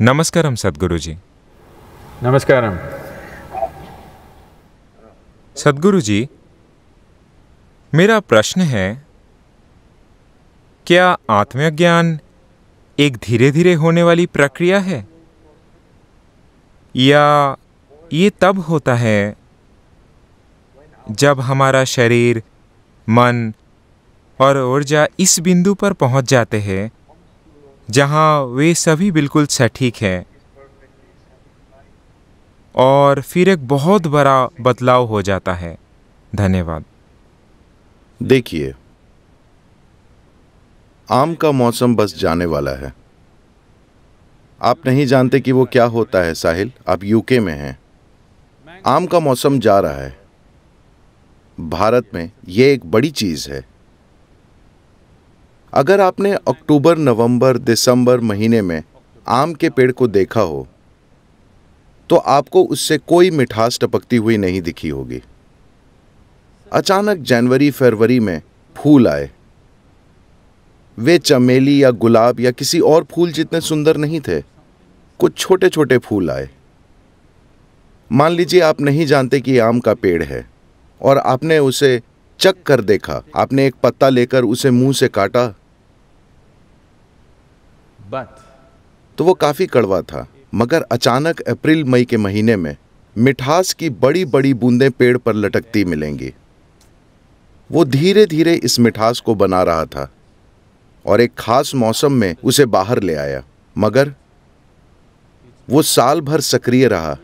नमस्कार सदगुरु जी नमस्कार सदगुरु जी मेरा प्रश्न है क्या आत्मज्ञान एक धीरे धीरे होने वाली प्रक्रिया है या ये तब होता है जब हमारा शरीर मन और ऊर्जा इस बिंदु पर पहुंच जाते हैं जहाँ वे सभी बिल्कुल सटीक हैं और फिर एक बहुत बड़ा बदलाव हो जाता है धन्यवाद देखिए आम का मौसम बस जाने वाला है आप नहीं जानते कि वो क्या होता है साहिल आप यूके में हैं आम का मौसम जा रहा है भारत में ये एक बड़ी चीज़ है अगर आपने अक्टूबर नवंबर दिसंबर महीने में आम के पेड़ को देखा हो तो आपको उससे कोई मिठास टपकती हुई नहीं दिखी होगी अचानक जनवरी फरवरी में फूल आए वे चमेली या गुलाब या किसी और फूल जितने सुंदर नहीं थे कुछ छोटे छोटे फूल आए मान लीजिए आप नहीं जानते कि आम का पेड़ है और आपने उसे चक कर देखा आपने एक पत्ता लेकर उसे मुंह से काटा तो वो काफ़ी कड़वा था मगर अचानक अप्रैल मई के महीने में मिठास की बड़ी बड़ी बूंदें पेड़ पर लटकती मिलेंगी वो धीरे धीरे इस मिठास को बना रहा था और एक खास मौसम में उसे बाहर ले आया मगर वो साल भर सक्रिय रहा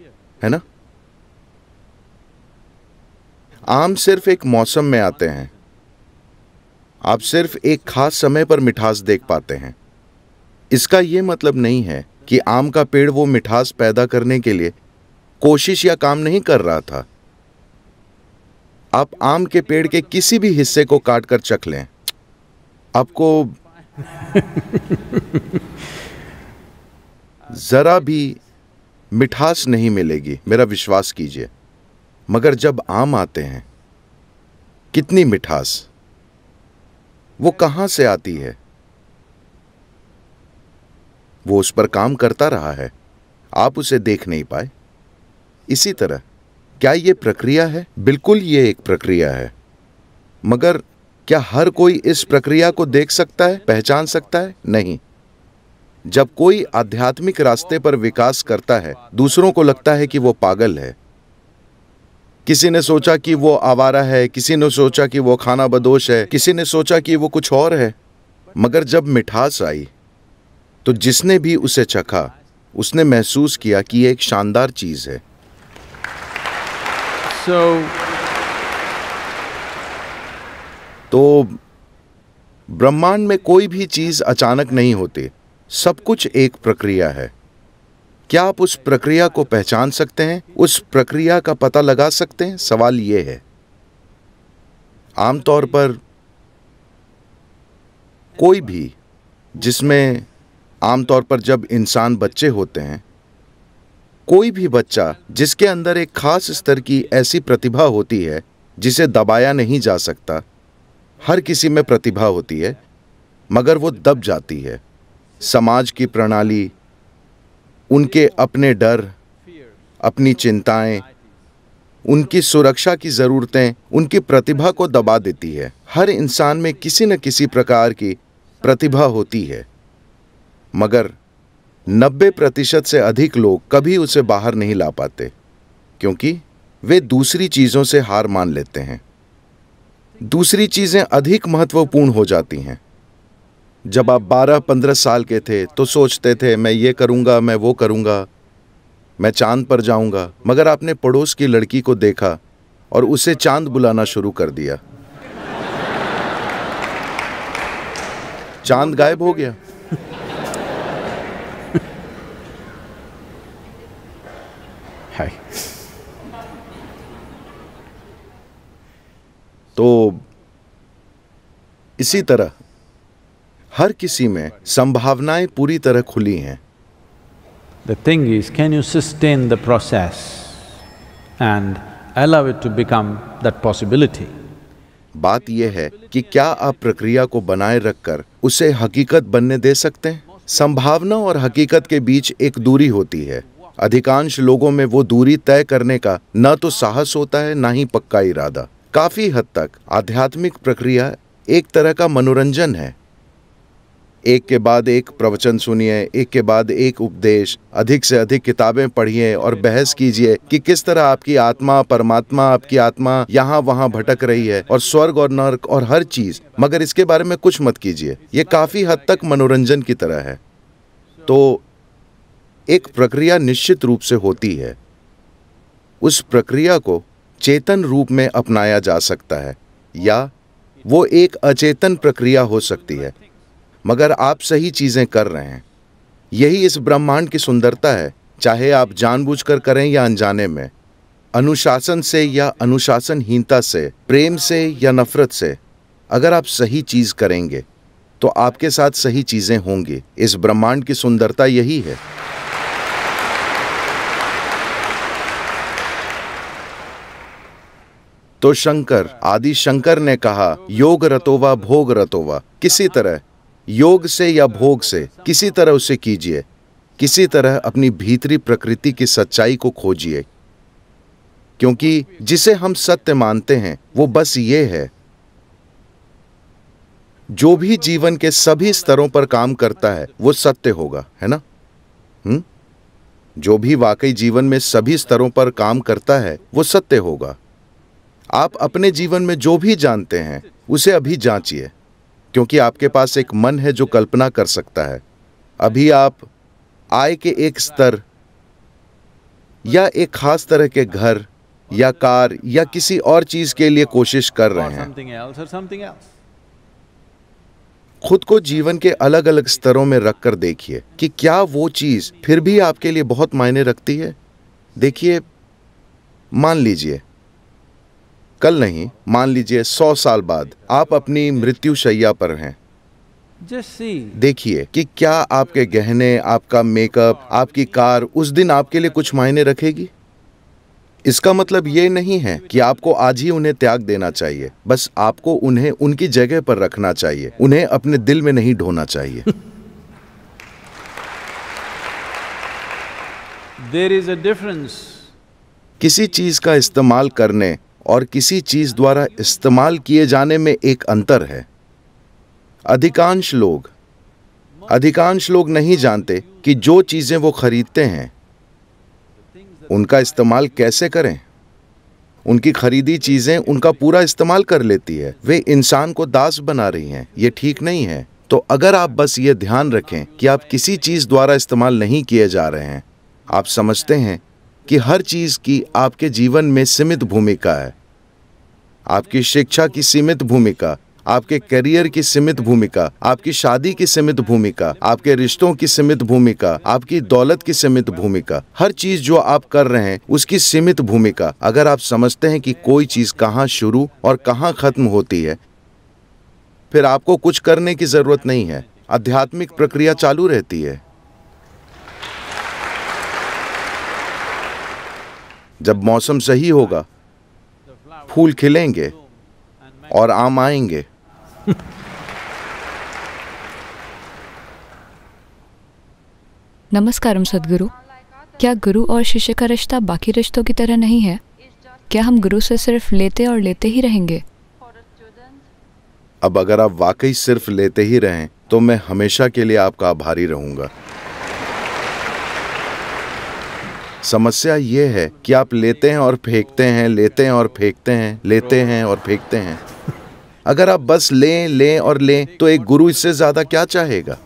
है ना आम सिर्फ एक मौसम में आते हैं आप सिर्फ एक खास समय पर मिठास देख पाते हैं इसका ये मतलब नहीं है कि आम का पेड़ वो मिठास पैदा करने के लिए कोशिश या काम नहीं कर रहा था आप आम के पेड़ के किसी भी हिस्से को काट कर चख लें आपको जरा भी मिठास नहीं मिलेगी मेरा विश्वास कीजिए मगर जब आम आते हैं कितनी मिठास वो कहां से आती है वो उस पर काम करता रहा है आप उसे देख नहीं पाए इसी तरह क्या ये प्रक्रिया है बिल्कुल ये एक प्रक्रिया है मगर क्या हर कोई इस प्रक्रिया को देख सकता है पहचान सकता है नहीं जब कोई आध्यात्मिक रास्ते पर विकास करता है दूसरों को लगता है कि वो पागल है किसी ने सोचा कि वो आवारा है किसी ने सोचा कि वो खाना बदोश है किसी ने सोचा कि वो कुछ और है मगर जब मिठास आई तो जिसने भी उसे चखा उसने महसूस किया कि यह एक शानदार चीज़ है so, तो ब्रह्मांड में कोई भी चीज़ अचानक नहीं होती सब कुछ एक प्रक्रिया है क्या आप उस प्रक्रिया को पहचान सकते हैं उस प्रक्रिया का पता लगा सकते हैं सवाल यह है आमतौर पर कोई भी जिसमें आमतौर पर जब इंसान बच्चे होते हैं कोई भी बच्चा जिसके अंदर एक खास स्तर की ऐसी प्रतिभा होती है जिसे दबाया नहीं जा सकता हर किसी में प्रतिभा होती है मगर वो दब जाती है समाज की प्रणाली उनके अपने डर अपनी चिंताएं, उनकी सुरक्षा की ज़रूरतें उनकी प्रतिभा को दबा देती है हर इंसान में किसी न किसी प्रकार की प्रतिभा होती है मगर 90 प्रतिशत से अधिक लोग कभी उसे बाहर नहीं ला पाते क्योंकि वे दूसरी चीज़ों से हार मान लेते हैं दूसरी चीज़ें अधिक महत्वपूर्ण हो जाती हैं जब आप 12-15 साल के थे तो सोचते थे मैं ये करूंगा मैं वो करूंगा मैं चांद पर जाऊंगा मगर आपने पड़ोस की लड़की को देखा और उसे चांद बुलाना शुरू कर दिया चांद गायब हो गया है तो इसी तरह हर किसी में संभावनाएं पूरी तरह खुली हैं thing is can you sustain the process and I allow it to become that possibility बात यह है कि क्या आप प्रक्रिया को बनाए रखकर उसे हकीकत बनने दे सकते हैं संभावना और हकीकत के बीच एक दूरी होती है अधिकांश लोगों में वो दूरी तय करने का न तो साहस होता है न ही पक्का इरादा काफी हद तक आध्यात्मिक प्रक्रिया एक तरह का मनोरंजन है एक के बाद एक प्रवचन सुनिए एक के बाद एक उपदेश अधिक से अधिक किताबें पढ़िए और बहस कीजिए कि किस तरह आपकी आत्मा परमात्मा आपकी आत्मा यहाँ वहाँ भटक रही है और स्वर्ग और नर्क और हर चीज मगर इसके बारे में कुछ मत कीजिए ये काफी हद तक मनोरंजन की तरह है तो एक प्रक्रिया निश्चित रूप से होती है उस प्रक्रिया को चेतन रूप में अपनाया जा सकता है या वो एक अचेतन प्रक्रिया हो सकती है मगर आप सही चीज़ें कर रहे हैं यही इस ब्रह्मांड की सुंदरता है चाहे आप जानबूझकर करें या अनजाने में अनुशासन से या अनुशासनहीनता से प्रेम से या नफरत से अगर आप सही चीज़ करेंगे तो आपके साथ सही चीज़ें होंगी इस ब्रह्मांड की सुंदरता यही है तो शंकर आदि शंकर ने कहा योग रतोवा भोग रतोवा किसी तरह योग से या भोग से किसी तरह उसे कीजिए किसी तरह अपनी भीतरी प्रकृति की सच्चाई को खोजिए क्योंकि जिसे हम सत्य मानते हैं वो बस ये है जो भी जीवन के सभी स्तरों पर काम करता है वो सत्य होगा है ना हम्म जो भी वाकई जीवन में सभी स्तरों पर काम करता है वो सत्य होगा आप अपने जीवन में जो भी जानते हैं उसे अभी जांचिए क्योंकि आपके पास एक मन है जो कल्पना कर सकता है अभी आप आय के एक स्तर या एक खास तरह के घर या कार या किसी और चीज के लिए कोशिश कर रहे हैं खुद को जीवन के अलग अलग स्तरों में रखकर देखिए कि क्या वो चीज फिर भी आपके लिए बहुत मायने रखती है देखिए मान लीजिए कल नहीं मान लीजिए सौ साल बाद आप अपनी मृत्यु शैया पर हैं देखिए कि क्या आपके गहने आपका मेकअप आपकी कार उस दिन आपके लिए कुछ मायने रखेगी इसका मतलब ये नहीं है कि आपको आज ही उन्हें त्याग देना चाहिए बस आपको उन्हें उनकी जगह पर रखना चाहिए उन्हें अपने दिल में नहीं ढोना चाहिए देर इज अ डिफरेंस किसी चीज का इस्तेमाल करने और किसी चीज़ द्वारा इस्तेमाल किए जाने में एक अंतर है अधिकांश लोग अधिकांश लोग नहीं जानते कि जो चीज़ें वो खरीदते हैं उनका इस्तेमाल कैसे करें उनकी खरीदी चीज़ें उनका पूरा इस्तेमाल कर लेती है वे इंसान को दास बना रही हैं ये ठीक नहीं है तो अगर आप बस ये ध्यान रखें कि आप किसी चीज़ द्वारा इस्तेमाल नहीं किए जा रहे हैं आप समझते हैं कि हर चीज़ की आपके जीवन में सीमित भूमिका है आपकी शिक्षा की सीमित भूमिका आपके करियर की सीमित भूमिका आपकी शादी की सीमित भूमिका आपके रिश्तों की सीमित भूमिका आपकी दौलत की सीमित भूमिका हर चीज जो आप कर रहे हैं उसकी सीमित भूमिका अगर आप समझते हैं कि कोई चीज कहाँ शुरू और कहाँ खत्म होती है फिर आपको कुछ करने की जरूरत नहीं है आध्यात्मिक प्रक्रिया चालू रहती है जब मौसम सही होगा फूल खिलेंगे और आम आएंगे नमस्कार सदगुरु क्या गुरु और शिष्य का रिश्ता बाकी रिश्तों की तरह नहीं है क्या हम गुरु से सिर्फ लेते और लेते ही रहेंगे अब अगर आप वाकई सिर्फ लेते ही रहें तो मैं हमेशा के लिए आपका आभारी रहूंगा समस्या ये है कि आप लेते हैं और फेंकते हैं लेते हैं और फेंकते हैं लेते हैं और फेंकते हैं अगर आप बस लें लें और लें तो एक गुरु इससे ज़्यादा क्या चाहेगा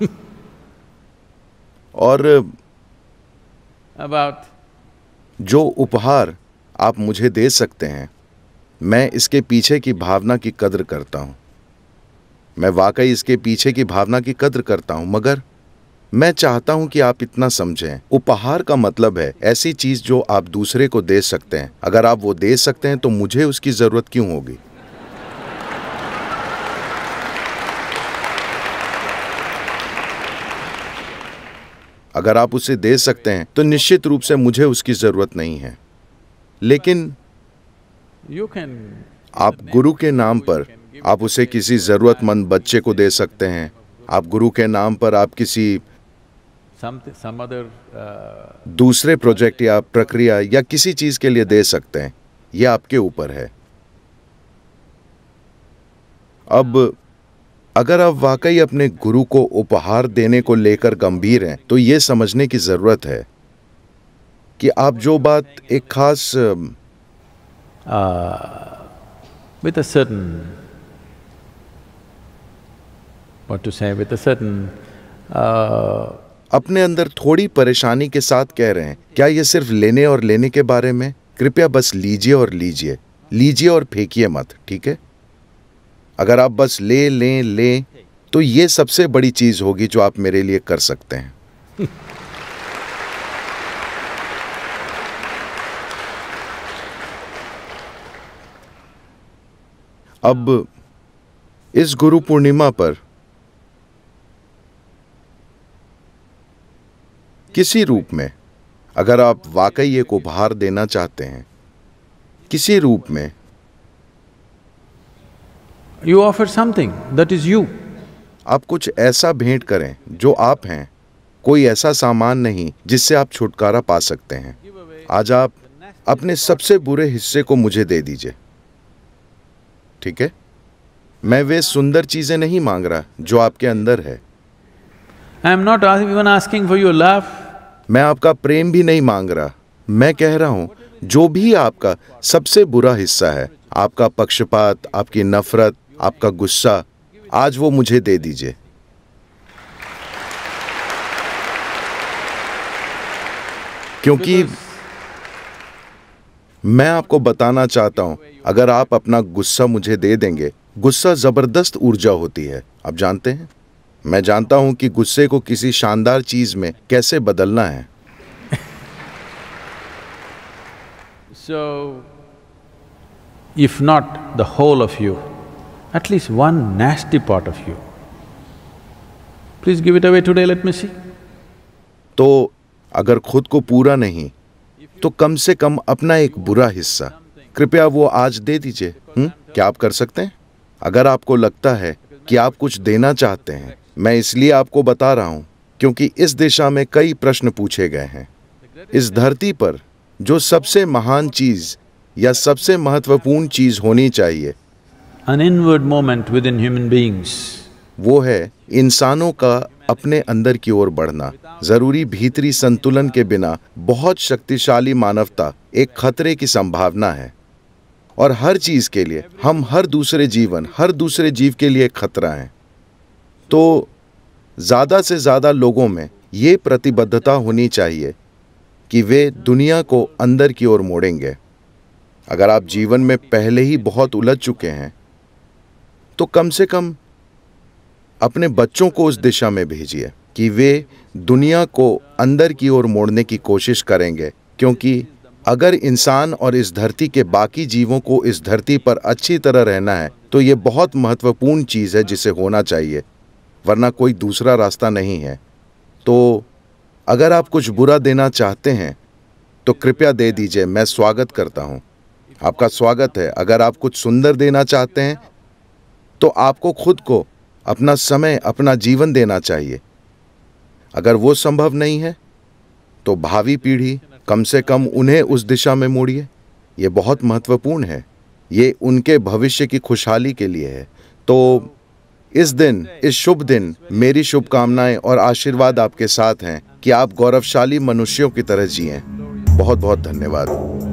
और अबाउट जो उपहार आप मुझे दे सकते हैं मैं इसके पीछे की भावना की कद्र करता हूं मैं वाकई इसके पीछे की भावना की कद्र करता हूं मगर मैं चाहता हूं कि आप इतना समझें उपहार का मतलब है ऐसी चीज जो आप दूसरे को दे सकते हैं अगर आप वो दे सकते हैं तो मुझे उसकी जरूरत क्यों होगी अगर आप उसे दे सकते हैं तो निश्चित रूप से मुझे उसकी जरूरत नहीं है लेकिन आप गुरु के नाम पर आप उसे किसी जरूरतमंद बच्चे को दे सकते हैं आप गुरु के नाम पर आप किसी Uh, दूसरे प्रोजेक्ट या प्रक्रिया या किसी चीज के लिए दे सकते हैं यह आपके ऊपर है अब अगर आप वाकई अपने गुरु को उपहार देने को लेकर गंभीर हैं तो ये समझने की ज़रूरत है कि आप जो बात एक खास with certain what to say with अपने अंदर थोड़ी परेशानी के साथ कह रहे हैं क्या ये सिर्फ लेने और लेने के बारे में कृपया बस लीजिए और लीजिए लीजिए और फेंकिए मत ठीक है अगर आप बस ले लें ले तो ये सबसे बड़ी चीज़ होगी जो आप मेरे लिए कर सकते हैं अब इस गुरु पूर्णिमा पर किसी रूप में अगर आप वाकई एक उपहार देना चाहते हैं किसी रूप में you offer something that is you आप कुछ ऐसा भेंट करें जो आप हैं कोई ऐसा सामान नहीं जिससे आप छुटकारा पा सकते हैं आज आप अपने सबसे बुरे हिस्से को मुझे दे दीजिए ठीक है मैं वे सुंदर चीजें नहीं मांग रहा जो आपके अंदर है I am not even asking for your love मैं आपका प्रेम भी नहीं मांग रहा मैं कह रहा हूँ जो भी आपका सबसे बुरा हिस्सा है आपका पक्षपात आपकी नफरत आपका गुस्सा आज वो मुझे दे दीजिए क्योंकि मैं आपको बताना चाहता हूं अगर आप अपना गुस्सा मुझे दे देंगे गुस्सा जबरदस्त ऊर्जा होती है आप जानते हैं मैं जानता हूं कि गुस्से को किसी शानदार चीज में कैसे बदलना है so if not the whole of you at least one nasty part of you please give it away today let me see तो अगर खुद को पूरा नहीं तो कम से कम अपना एक बुरा हिस्सा कृपया वो आज दे दीजिए हम्म, क्या आप कर सकते हैं अगर आपको लगता है कि आप कुछ देना चाहते हैं मैं इसलिए आपको बता रहा हूँ क्योंकि इस दिशा में कई प्रश्न पूछे गए हैं इस धरती पर जो सबसे महान चीज या सबसे महत्वपूर्ण चीज होनी चाहिए वो है इंसानों का अपने अंदर की ओर बढ़ना जरूरी भीतरी संतुलन के बिना बहुत शक्तिशाली मानवता एक खतरे की संभावना है और हर चीज के लिए हम हर दूसरे जीवन हर दूसरे जीव के लिए खतरा हैं तो ज़्यादा से ज़्यादा लोगों में ये प्रतिबद्धता होनी चाहिए कि वे दुनिया को अंदर की ओर मोड़ेंगे अगर आप जीवन में पहले ही बहुत उलझ चुके हैं तो कम से कम अपने बच्चों को उस दिशा में भेजिए कि वे दुनिया को अंदर की ओर मोड़ने की कोशिश करेंगे क्योंकि अगर इंसान और इस धरती के बाकी जीवों को इस धरती पर अच्छी तरह रहना है तो ये बहुत महत्वपूर्ण चीज़ है जिसे होना चाहिए वरना कोई दूसरा रास्ता नहीं है तो अगर आप कुछ बुरा देना चाहते हैं तो कृपया दे दीजिए मैं स्वागत करता हूँ आपका स्वागत है अगर आप कुछ सुंदर देना चाहते हैं तो आपको खुद को अपना समय अपना जीवन देना चाहिए अगर वो संभव नहीं है तो भावी पीढ़ी कम से कम उन्हें उस दिशा में मोड़िए ये बहुत महत्वपूर्ण है ये उनके भविष्य की खुशहाली के लिए है तो इस दिन इस शुभ दिन मेरी शुभकामनाएं और आशीर्वाद आपके साथ हैं कि आप गौरवशाली मनुष्यों की तरह जिए बहुत बहुत धन्यवाद